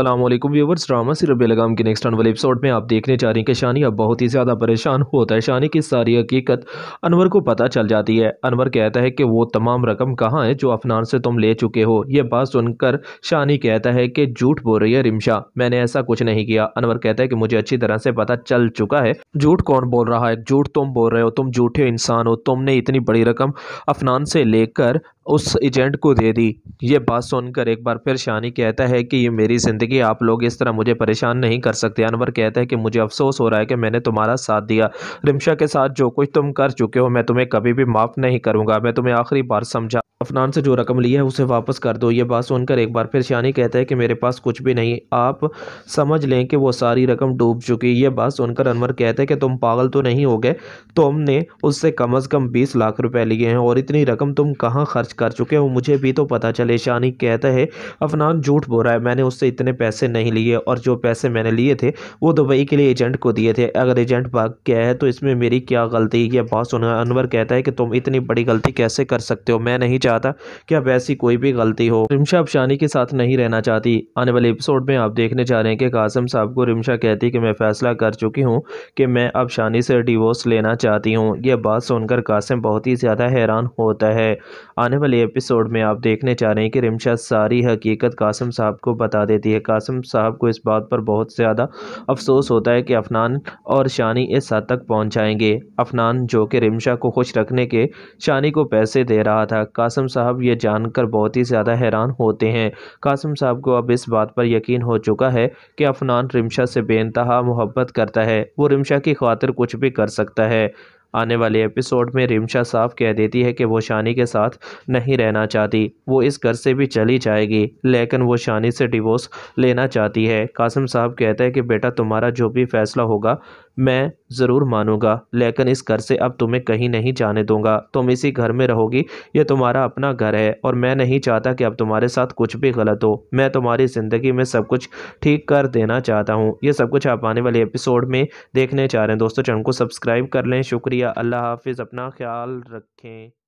अल्लाम viewers drama सिरब बेलगाम के next आने वाले एपिसोड में आप देखने जा रहे हैं कि शानी अब बहुत ही ज़्यादा परेशान होता है शानी की सारी हकीकत अनवर को पता चल जाती है अनवर कहता है कि वो तमाम रकम कहाँ है जो अफनान से तुम ले चुके हो यह बात सुनकर शानी कहता है कि झूठ बोल रही है रिमशा मैंने ऐसा कुछ नहीं किया अनवर कहता है कि मुझे अच्छी तरह से पता चल चुका है झूठ कौन बोल रहा है झूठ तुम बोल रहे हो तुम झूठे इंसान हो तुमने इतनी बड़ी रकम अफनान से लेकर उस एजेंट को दे दी ये बात सुनकर एक बार फिर शानी कहता है कि ये मेरी ज़िंदगी आप लोग इस तरह मुझे परेशान नहीं कर सकते अनवर कहता है कि मुझे अफसोस हो रहा है कि मैंने तुम्हारा साथ दिया रिमशा के साथ जो कुछ तुम कर चुके हो मैं तुम्हें कभी भी माफ़ नहीं करूँगा मैं तुम्हें आखिरी बार समझा अफनान से जो रकम ली है उसे वापस कर दो ये बात सुनकर एक बार फिर शानी कहता है कि मेरे पास कुछ भी नहीं आप समझ लें कि वो सारी रकम डूब चुकी ये बात सुनकर अनवर कहते हैं कि तुम पागल तो नहीं हो गए तुमने उससे कम अज़ कम बीस लाख रुपए लिए हैं और इतनी रकम तुम कहाँ खर्च कर चुके हो मुझे भी तो पता चले शानी कहता है अफनान झूठ बोल रहा है मैंने उससे इतने पैसे नहीं लिए और जो पैसे मैंने लिए थे वो दुबई के लिए एजेंट को दिए थे अगर एजेंट भाग गया है तो इसमें मेरी क्या गलती है बॉस अनवर कहता है कि तुम इतनी बड़ी गलती कैसे कर सकते हो मैं नहीं चाहता कि अब ऐसी कोई भी गलती हो रिमशा अब शानी के साथ नहीं रहना चाहती आने वाले एपिसोड में आप देखने जा रहे हैं कि कासम साहब को रिमशा कहती है कि मैं फैसला कर चुकी हूँ कि मैं अब शानी से डिवोर्स लेना चाहती हूँ यह बात सुनकर कासिम बहुत ही ज़्यादा हैरान होता है आने वाले वाले एपिसोड में आप देखने चाह रहे हैं कि रिमशा सारी हकीकत कासम साहब को बता देती है कासम साहब को इस बात पर बहुत ज़्यादा अफसोस होता है कि अफनान और शानी इस हद तक पहुँच जाएंगे अफनान जो कि रिमशा को खुश रखने के शानी को पैसे दे रहा था कासम साहब ये जानकर बहुत ही ज़्यादा हैरान होते हैं कासम साहब को अब इस बात पर यकीन हो चुका है कि अफनान रिमशा से बेनतहा मोहब्बत करता है वो रिमशा की खातिर कुछ भी कर सकता है आने वाले एपिसोड में रिमशा साफ कह देती है कि वो शानी के साथ नहीं रहना चाहती वो इस घर से भी चली जाएगी लेकिन वो शानी से डिवोर्स लेना चाहती है कासिम साहब कहते हैं कि बेटा तुम्हारा जो भी फ़ैसला होगा मैं ज़रूर मानूंगा लेकिन इस घर से अब तुम्हें कहीं नहीं जाने दूंगा तुम इसी घर में रहोगी यह तुम्हारा अपना घर है और मैं नहीं चाहता कि अब तुम्हारे साथ कुछ भी गलत हो मैं तुम्हारी ज़िंदगी में सब कुछ ठीक कर देना चाहता हूँ ये सब कुछ आप आने वाले एपिसोड में देखने चाह रहे हैं दोस्तों चैनल को सब्सक्राइब कर लें शुक्रिया अल्लाह हाफिज़ अपना ख्याल रखें